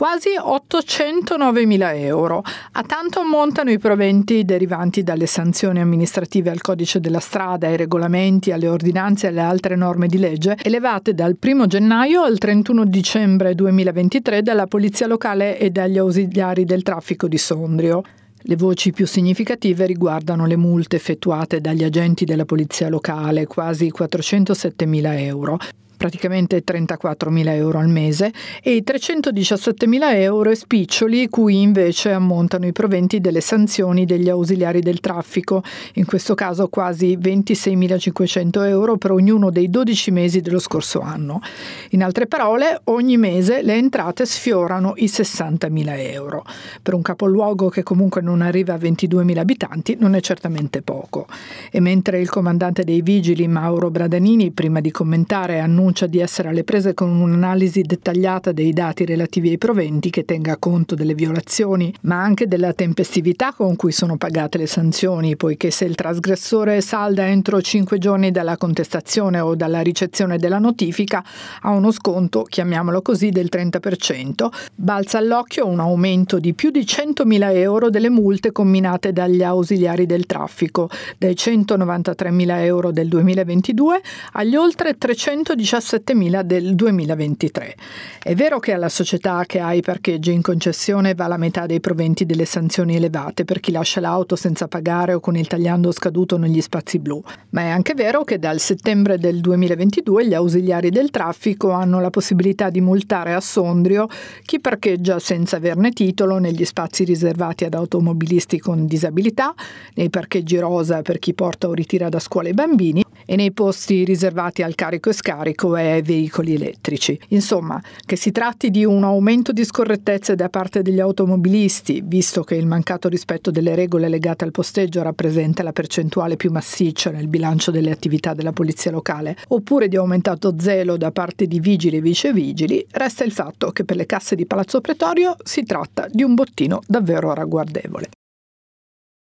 quasi 809.000 euro. A tanto ammontano i proventi derivanti dalle sanzioni amministrative al codice della strada, ai regolamenti, alle ordinanze e alle altre norme di legge, elevate dal 1 gennaio al 31 dicembre 2023 dalla Polizia Locale e dagli ausiliari del traffico di Sondrio. Le voci più significative riguardano le multe effettuate dagli agenti della polizia locale, quasi 407.000 euro, praticamente 34.000 euro al mese, e i 317.000 euro spiccioli cui invece ammontano i proventi delle sanzioni degli ausiliari del traffico, in questo caso quasi 26.500 euro per ognuno dei 12 mesi dello scorso anno. In altre parole, ogni mese le entrate sfiorano i 60.000 euro. Per un capoluogo che comunque non arriva a 22.000 abitanti non è certamente poco. E mentre il comandante dei vigili Mauro Bradanini prima di commentare annuncia annuncia di essere alle prese con un'analisi dettagliata dei dati relativi ai proventi che tenga conto delle violazioni, ma anche della tempestività con cui sono pagate le sanzioni, poiché se il trasgressore salda entro 5 giorni dalla contestazione o dalla ricezione della notifica ha uno sconto, chiamiamolo così, del 30%, balza all'occhio un aumento di più di 100.000 euro delle multe combinate dagli ausiliari del traffico, dai 193.000 euro del 2022 agli oltre 317 17.000 del 2023. È vero che alla società che ha i parcheggi in concessione va la metà dei proventi delle sanzioni elevate per chi lascia l'auto senza pagare o con il tagliando scaduto negli spazi blu, ma è anche vero che dal settembre del 2022 gli ausiliari del traffico hanno la possibilità di multare a Sondrio chi parcheggia senza averne titolo negli spazi riservati ad automobilisti con disabilità, nei parcheggi rosa per chi porta o ritira da scuola i bambini e nei posti riservati al carico e scarico e ai veicoli elettrici. Insomma, che si tratti di un aumento di scorrettezze da parte degli automobilisti, visto che il mancato rispetto delle regole legate al posteggio rappresenta la percentuale più massiccia nel bilancio delle attività della polizia locale, oppure di aumentato zelo da parte di vigili e vicevigili, resta il fatto che per le casse di Palazzo Pretorio si tratta di un bottino davvero ragguardevole.